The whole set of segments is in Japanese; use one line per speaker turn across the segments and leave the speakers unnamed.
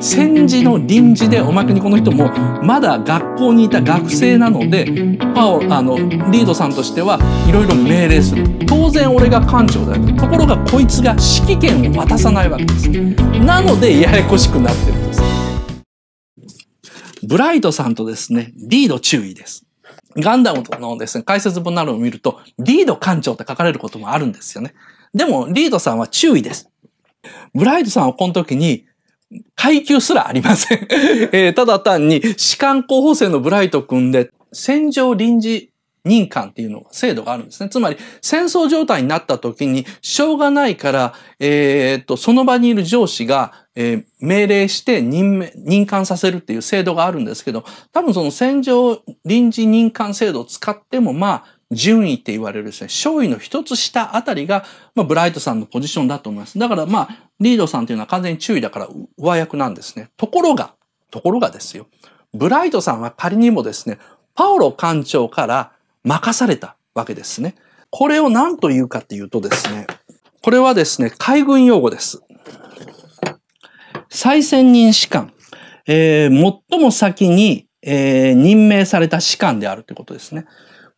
戦時の臨時でおまけにこの人もまだ学校にいた学生なのでパオあのリードさんとしてはいろいろ命令する当然俺が艦長だよところがこいつが指揮権を渡さないわけですなのでややこしくなってるんですブライトさんとですねリード注意ですガンダムのですね、解説本などを見ると、リード艦長って書かれることもあるんですよね。でも、リードさんは注意です。ブライトさんはこの時に、階級すらありません えー、ただ単に、士官候補生のブライト君で、戦場臨時任官っていうのが制度があるんですね。つまり、戦争状態になった時に、しょうがないから、えー、っと、その場にいる上司が、えー、命令して任命、任官させるっていう制度があるんですけど、多分その戦場臨時任官制度を使っても、まあ、順位って言われるですね、勝位の一つ下あたりが、まあ、ブライトさんのポジションだと思います。だからまあ、リードさんっていうのは完全に注意だから上役なんですね。ところが、ところがですよ。ブライトさんは仮にもですね、パオロ艦長から任されたわけですね。これを何と言うかっていうとですね、これはですね、海軍用語です。再選任士官。えー、最も先に、えー、任命された士官であるということですね。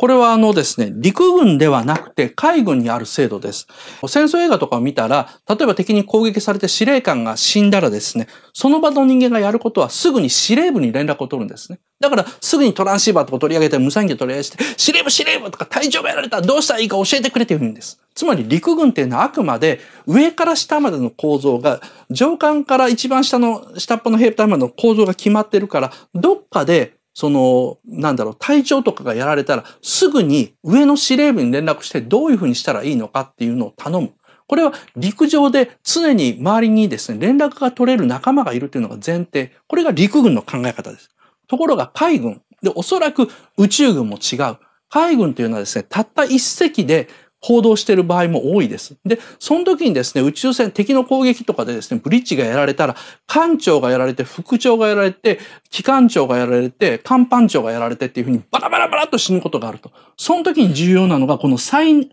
これはあのですね、陸軍ではなくて海軍にある制度です。戦争映画とかを見たら、例えば敵に攻撃されて司令官が死んだらですね、その場の人間がやることはすぐに司令部に連絡を取るんですね。だからすぐにトランシーバーとか取り上げて、無線機取り上げて、司令部司令部とか体調がやられたらどうしたらいいか教えてくれって言うんです。つまり陸軍っていうのはあくまで上から下までの構造が、上官から一番下の下っ端の兵隊までの構造が決まってるから、どっかでその、なんだろう、体調とかがやられたら、すぐに上の司令部に連絡してどういうふうにしたらいいのかっていうのを頼む。これは陸上で常に周りにですね、連絡が取れる仲間がいるというのが前提。これが陸軍の考え方です。ところが海軍、で、おそらく宇宙軍も違う。海軍というのはですね、たった一隻で報道している場合も多いです。で、その時にですね、宇宙船、敵の攻撃とかでですね、ブリッジがやられたら、艦長がやられて、副長がやられて、機関長がやられて、艦班長がやられてっていうふうにバラバラバラっと死ぬことがあると。その時に重要なのが、この再、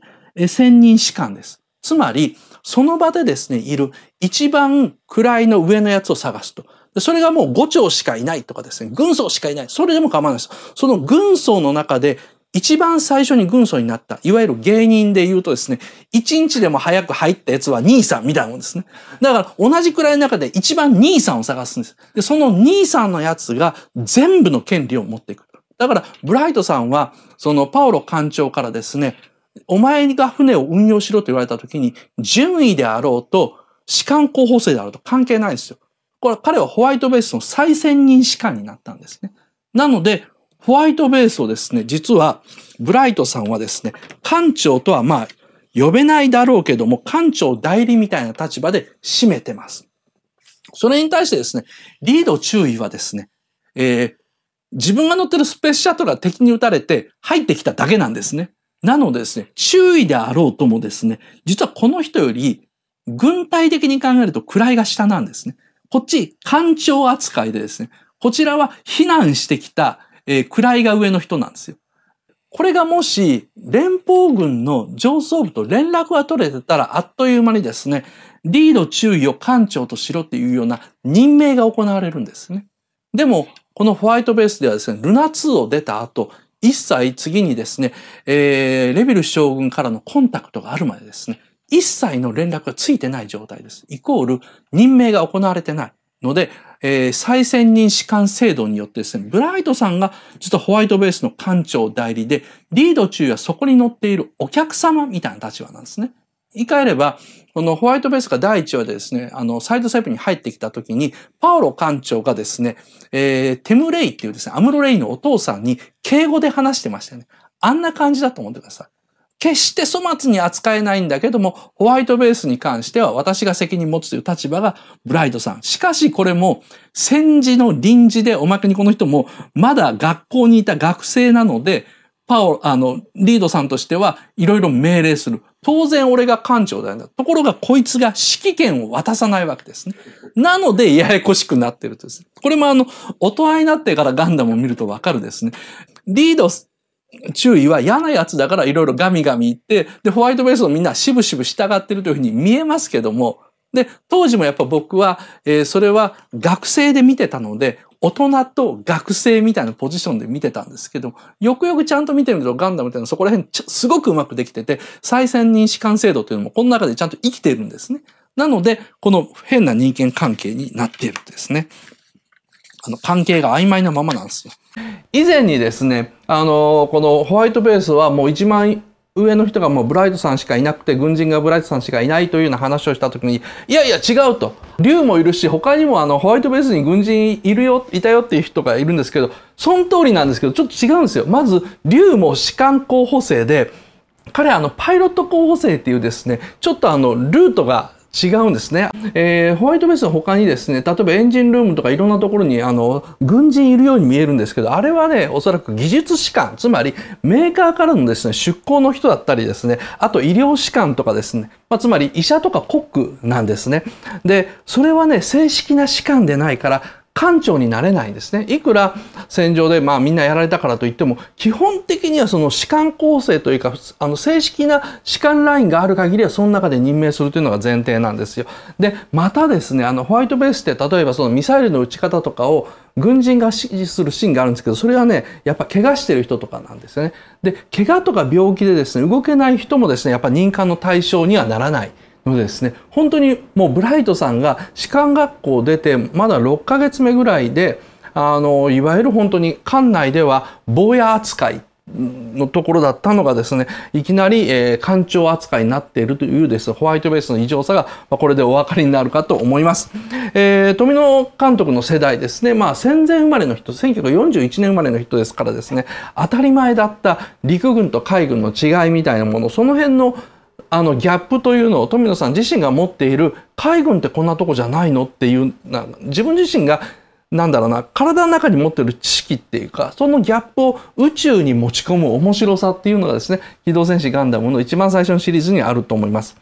専任士官です。つまり、その場でですね、いる一番位の上のやつを探すと。それがもう5丁しかいないとかですね、軍曹しかいない。それでも構わないです。その軍曹の中で一番最初に軍曹になった、いわゆる芸人で言うとですね、一日でも早く入ったやつは兄さんみたいなもんですね。だから同じくらいの中で一番兄さんを探すんです。で、その兄さんのやつが全部の権利を持っていく。だから、ブライトさんは、そのパオロ艦長からですね、お前が船を運用しろと言われた時に、順位であろうと、士官候補生であろうと関係ないんですよ。これ、彼はホワイトベースの再選任士官になったんですね。なので、ホワイトベースをですね、実は、ブライトさんはですね、艦長とはまあ、呼べないだろうけども、艦長代理みたいな立場で占めてます。それに対してですね、リード注意はですね、えー、自分が乗ってるスペースシャトルが敵に撃たれて入ってきただけなんですね。なのでですね、注意であろうともですね、実はこの人より、軍隊的に考えると位が下なんですね。こっち、艦長扱いでですね、こちらは避難してきたえー、位が上の人なんですよ。これがもし、連邦軍の上層部と連絡が取れてたら、あっという間にですね、リード注意を艦長としろっていうような任命が行われるんですね。でも、このホワイトベースではですね、ルナ2を出た後、一切次にですね、えー、レビル将軍からのコンタクトがあるまでですね、一切の連絡がついてない状態です。イコール、任命が行われてないので、えー、再選任士官制度によってですね、ブライトさんが実はホワイトベースの官庁代理で、リード中はそこに乗っているお客様みたいな立場なんですね。言い換えれば、このホワイトベースが第一話でですね、あの、サイドセーブに入ってきた時に、パオロ官長がですね、えー、テムレイっていうですね、アムロレイのお父さんに敬語で話してましたよね。あんな感じだと思ってください。決して粗末に扱えないんだけども、ホワイトベースに関しては私が責任持つという立場がブライドさん。しかしこれも戦時の臨時で、おまけにこの人もまだ学校にいた学生なので、パオ、あの、リードさんとしてはいろいろ命令する。当然俺が艦長だよ、ね。ところがこいつが指揮権を渡さないわけですね。なのでややこしくなってるとですね。これもあの、大人になってからガンダムを見るとわかるですね。リード注意は嫌なやつだからいろいろガミガミ言って、で、ホワイトベースのみんなしぶしぶ従ってるというふうに見えますけども、で、当時もやっぱ僕は、えー、それは学生で見てたので、大人と学生みたいなポジションで見てたんですけど、よくよくちゃんと見てみるとガンダムっていうのはそこら辺すごくうまくできてて、再選認士官制度というのもこの中でちゃんと生きてるんですね。なので、この変な人間関係になっているんですね。あの関係が曖昧なままなんですよ。以前にですね、あのこのホワイトベースはもう一番上の人がもうブライトさんしかいなくて軍人がブライトさんしかいないというような話をした時にいやいや違うと竜もいるし他にもあのホワイトベースに軍人いるよいたよっていう人がいるんですけどその通りなんですけどちょっと違うんですよ。まず竜も士官候補生で彼あのパイロット候補生っていうですねちょっとあのルートが違うんですね、えー、ホワイトベースの他にですね例えばエンジンルームとかいろんなところにあの軍人いるように見えるんですけどあれはねおそらく技術士官つまりメーカーからのですね出向の人だったりですねあと医療士官とかですね、まあ、つまり医者とかコックなんですねでそれはね正式な士官でないから官庁になれないんですね。いくら戦場で、まあ、みんなやられたからといっても、基本的にはその士官構成というか、あの正式な士官ラインがある限りは、その中で任命するというのが前提なんですよ。で、またですね、あのホワイトベースって例えばそのミサイルの撃ち方とかを軍人が指示するシーンがあるんですけど、それはね、やっぱ怪我してる人とかなんですよね。で、怪我とか病気でですね、動けない人もですね、やっぱ民間の対象にはならない。のですね本当にもうブライトさんが士官学校出てまだ6ヶ月目ぐらいであのいわゆる本当に館内では坊や扱いのところだったのがですねいきなり、えー、官庁扱いになっているというですホワイトベースの異常さが、まあ、これでお分かりになるかと思います、えー、富野監督の世代ですね、まあ、戦前生まれの人1941年生まれの人ですからですね当たり前だった陸軍と海軍の違いみたいなものその辺のあのギャップというのを富野さん自身が持っている海軍ってこんなとこじゃないのっていうな自分自身がなんだろうな体の中に持ってる知識っていうかそのギャップを宇宙に持ち込む面白さっていうのがですね「機動戦士ガンダム」の一番最初のシリーズにあると思います。